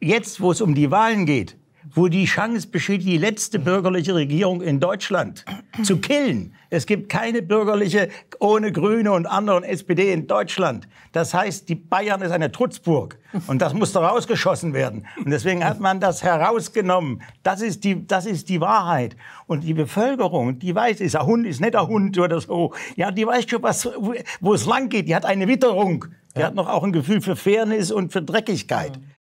jetzt, wo es um die Wahlen geht, wo die Chance besteht, die letzte bürgerliche Regierung in Deutschland zu killen. Es gibt keine bürgerliche ohne Grüne und anderen SPD in Deutschland. Das heißt, die Bayern ist eine Trutzburg und das muss da rausgeschossen werden. Und deswegen hat man das herausgenommen. Das ist die, das ist die Wahrheit. Und die Bevölkerung, die weiß, ist ein Hund, ist nicht ein Hund oder so. Ja, die weiß schon, was, wo es lang geht. Die hat eine Witterung. Die ja. hat noch auch ein Gefühl für Fairness und für Dreckigkeit.